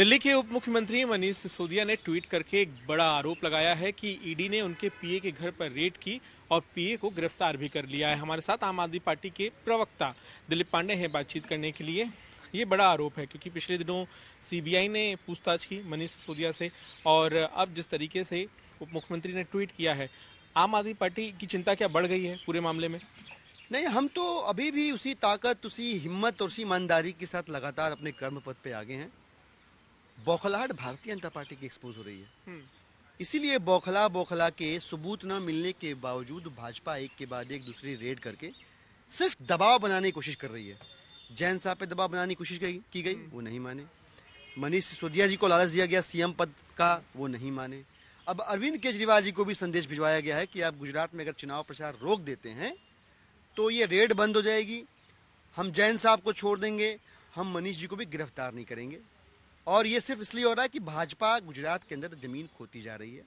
दिल्ली के उप मुख्यमंत्री मनीष सिसोदिया ने ट्वीट करके एक बड़ा आरोप लगाया है कि ईडी ने उनके पीए के घर पर रेड की और पीए को गिरफ्तार भी कर लिया है हमारे साथ आम आदमी पार्टी के प्रवक्ता दिलीप पांडे हैं बातचीत करने के लिए ये बड़ा आरोप है क्योंकि पिछले दिनों सीबीआई ने पूछताछ की मनीष सिसोदिया से और अब जिस तरीके से उप मुख्यमंत्री ने ट्वीट किया है आम आदमी पार्टी की चिंता क्या बढ़ गई है पूरे मामले में नहीं हम तो अभी भी उसी ताकत उसी हिम्मत और उसी ईमानदारी के साथ लगातार अपने कर्म पद पे आगे हैं बौखलाहट भारतीय जनता पार्टी की एक्सपोज हो रही है हम्म। इसीलिए बौखला बौखला के सबूत न मिलने के बावजूद भाजपा एक के बाद एक दूसरी रेड करके सिर्फ दबाव बनाने की कोशिश कर रही है जैन साहब पे दबाव बनाने की कोशिश की गई हम्म। वो नहीं माने मनीष सिसोदिया जी को लालच दिया गया सीएम पद का वो नहीं माने अब अरविंद केजरीवाल जी को भी संदेश भिजवाया गया है कि आप गुजरात में अगर चुनाव प्रचार रोक देते हैं तो ये रेड बंद हो जाएगी हम जैन साहब को छोड़ देंगे हम मनीष जी को भी गिरफ्तार नहीं करेंगे और ये सिर्फ इसलिए हो रहा है कि भाजपा गुजरात के अंदर जमीन खोती जा रही है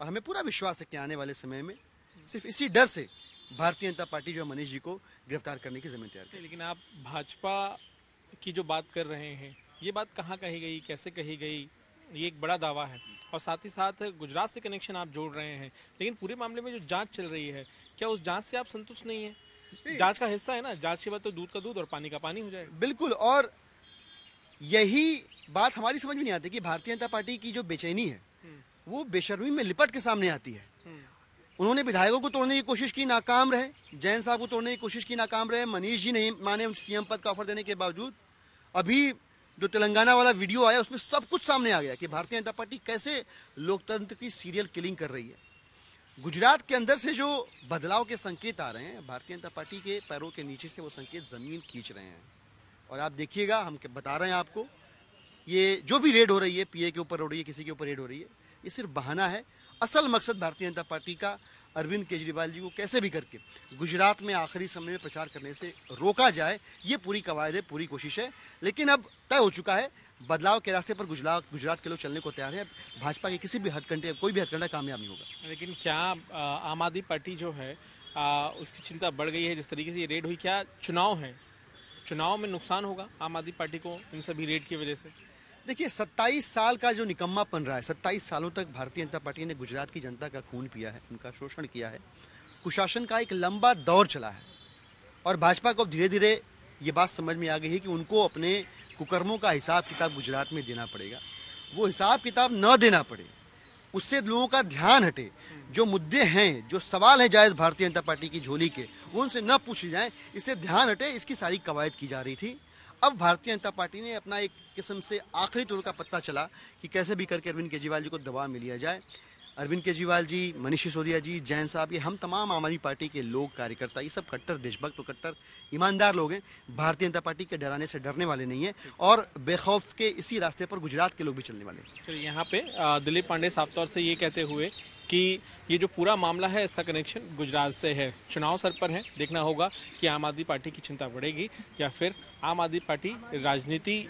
और हमें पूरा विश्वास है कि आने वाले समय में सिर्फ इसी डर से भारतीय जनता पार्टी जो मनीष जी को गिरफ्तार करने की जमीन तैयार लेकिन आप भाजपा की जो बात कर रहे हैं ये बात कहाँ कही गई कैसे कही गई ये एक बड़ा दावा है और साथ ही साथ गुजरात से कनेक्शन आप जोड़ रहे हैं लेकिन पूरे मामले में जो जांच चल रही है क्या उस जांच से आप संतुष्ट नहीं है जांच का हिस्सा है ना जांच के बाद तो दूध का दूध और पानी का पानी हो जाए बिल्कुल और यही बात हमारी समझ में नहीं आती कि भारतीय जनता पार्टी की जो बेचैनी है हम्म। वो बेशर्मी में लिपट के सामने आती है हम्म। उन्होंने विधायकों को तोड़ने की कोशिश की नाकाम रहे जैन साहब को तोड़ने की कोशिश की नाकाम रहे मनीष जी नहीं माने सीएम पद का ऑफर देने के बावजूद अभी जो तेलंगाना वाला वीडियो आया उसमें सब कुछ सामने आ गया कि भारतीय जनता पार्टी कैसे लोकतंत्र की सीरियल किलिंग कर रही है गुजरात के अंदर से जो बदलाव के संकेत आ रहे हैं भारतीय जनता पार्टी के पैरों के नीचे से वो संकेत जमीन खींच रहे हैं और आप देखिएगा हम बता रहे हैं आपको ये जो भी रेड हो रही है पीए के ऊपर हो रही है किसी के ऊपर रेड हो रही है ये सिर्फ बहाना है असल मकसद भारतीय जनता पार्टी का अरविंद केजरीवाल जी को कैसे भी करके गुजरात में आखिरी समय में प्रचार करने से रोका जाए ये पूरी कवायद है पूरी कोशिश है लेकिन अब तय हो चुका है बदलाव के रास्ते पर गुजरात गुजरात के लोग चलने को तैयार है भाजपा के किसी भी हथकंडे कोई भी हथकंडा कामयाब नहीं होगा लेकिन क्या आम आदमी पार्टी जो है आ, उसकी चिंता बढ़ गई है जिस तरीके से ये रेड हुई क्या चुनाव है चुनाव में नुकसान होगा आम आदमी पार्टी को इन सभी रेट की वजह से देखिए 27 साल का जो निकम्मा बन रहा है 27 सालों तक भारतीय जनता पार्टी ने गुजरात की जनता का खून पिया है उनका शोषण किया है कुशासन का एक लंबा दौर चला है और भाजपा को धीरे धीरे ये बात समझ में आ गई है कि उनको अपने कुकर्मों का हिसाब किताब गुजरात में देना पड़ेगा वो हिसाब किताब न देना पड़े उससे लोगों का ध्यान हटे जो मुद्दे हैं जो सवाल हैं जायज़ भारतीय जनता पार्टी की झोली के वो उनसे न पूछे जाए इससे ध्यान हटे इसकी सारी कवायद की जा रही थी अब भारतीय जनता पार्टी ने अपना एक किस्म से आखिरी तौर का पत्ता चला कि कैसे भी करके अरविंद केजरीवाल जी को दबाव में लिया जाए अरविंद केजरीवाल जी मनीष सिसोदिया जी जैन साहब ये हम तमाम आम आदमी पार्टी के लोग कार्यकर्ता ये सब कट्टर देशभक्त तो कट्टर ईमानदार लोग हैं भारतीय जनता पार्टी के डराने से डरने वाले नहीं हैं और बेखौफ के इसी रास्ते पर गुजरात के लोग भी चलने वाले हैं चलिए यहाँ पे दिलीप पांडे साफ तौर से ये कहते हुए कि ये जो पूरा मामला है इसका कनेक्शन गुजरात से है चुनाव सर पर है देखना होगा कि आम आदमी पार्टी की चिंता बढ़ेगी या फिर आम आदमी पार्टी राजनीति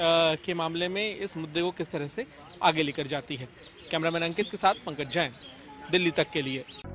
के मामले में इस मुद्दे को किस तरह से आगे लेकर जाती है कैमरामैन अंकित के साथ पंकज जैन दिल्ली तक के लिए